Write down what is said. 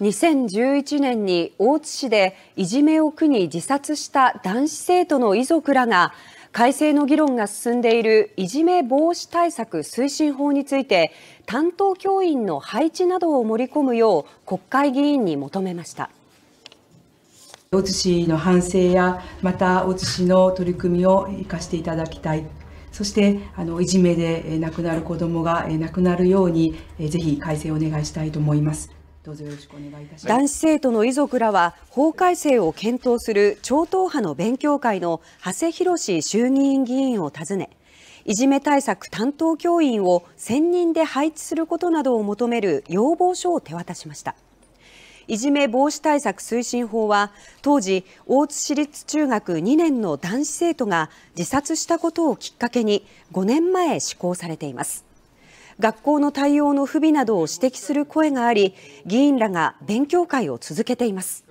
2011年に大津市でいじめを苦に自殺した男子生徒の遺族らが改正の議論が進んでいるいじめ防止対策推進法について担当教員の配置などを盛り込むよう国会議員に求めました。大津市の反省やまた大津市の取り組みを生かしていただきたいそしてあのいじめで亡くなる子どもが亡くなるようにぜひ改正をお願いしたいと思います。どうぞよろしくお願いいたします男子生徒の遺族らは法改正を検討する超党派の勉強会の長谷博衆議院議員を訪ねいじめ対策担当教員を専任で配置することなどを求める要望書を手渡しましたいじめ防止対策推進法は当時大津市立中学2年の男子生徒が自殺したことをきっかけに5年前施行されています学校の対応の不備などを指摘する声があり議員らが勉強会を続けています。